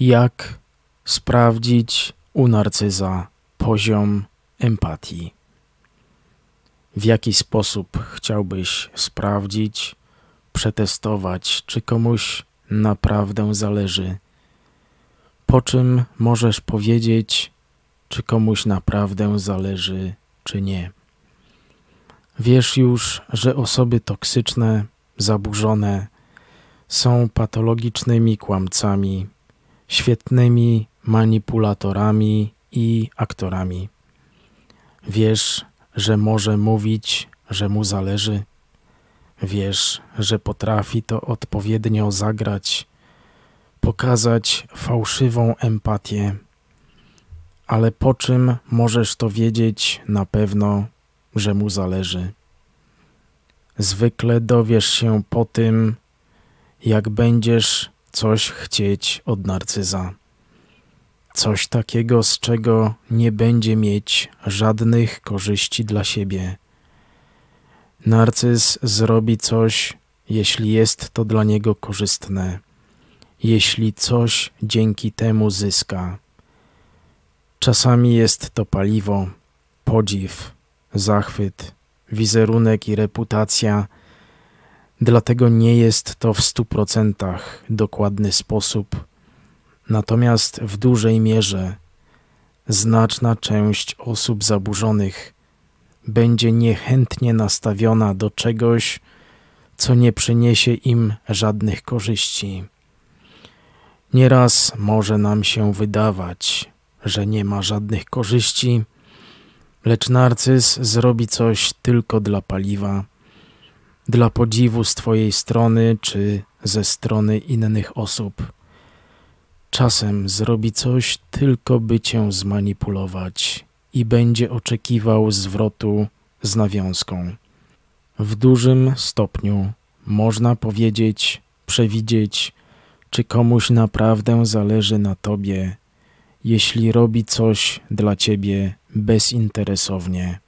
jak sprawdzić u narcyza poziom empatii. W jaki sposób chciałbyś sprawdzić, przetestować, czy komuś naprawdę zależy? Po czym możesz powiedzieć, czy komuś naprawdę zależy, czy nie? Wiesz już, że osoby toksyczne, zaburzone są patologicznymi kłamcami świetnymi manipulatorami i aktorami. Wiesz, że może mówić, że mu zależy. Wiesz, że potrafi to odpowiednio zagrać, pokazać fałszywą empatię. Ale po czym możesz to wiedzieć na pewno, że mu zależy? Zwykle dowiesz się po tym, jak będziesz coś chcieć od narcyza. Coś takiego, z czego nie będzie mieć żadnych korzyści dla siebie. Narcyz zrobi coś, jeśli jest to dla niego korzystne, jeśli coś dzięki temu zyska. Czasami jest to paliwo, podziw, zachwyt, wizerunek i reputacja, dlatego nie jest to w 100% dokładny sposób. Natomiast w dużej mierze znaczna część osób zaburzonych będzie niechętnie nastawiona do czegoś, co nie przyniesie im żadnych korzyści. Nieraz może nam się wydawać, że nie ma żadnych korzyści, lecz narcyz zrobi coś tylko dla paliwa dla podziwu z Twojej strony czy ze strony innych osób. Czasem zrobi coś tylko, by Cię zmanipulować i będzie oczekiwał zwrotu z nawiązką. W dużym stopniu można powiedzieć, przewidzieć, czy komuś naprawdę zależy na Tobie, jeśli robi coś dla Ciebie bezinteresownie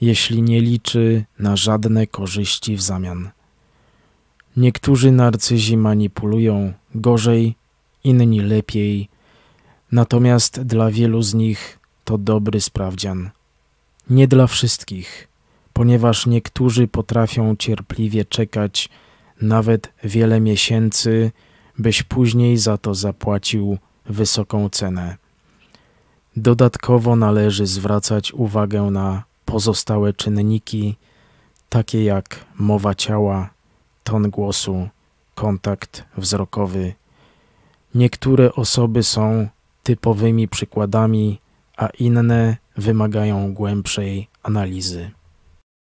jeśli nie liczy na żadne korzyści w zamian. Niektórzy narcyzi manipulują gorzej, inni lepiej, natomiast dla wielu z nich to dobry sprawdzian. Nie dla wszystkich, ponieważ niektórzy potrafią cierpliwie czekać nawet wiele miesięcy, byś później za to zapłacił wysoką cenę. Dodatkowo należy zwracać uwagę na pozostałe czynniki, takie jak mowa ciała, ton głosu, kontakt wzrokowy. Niektóre osoby są typowymi przykładami, a inne wymagają głębszej analizy.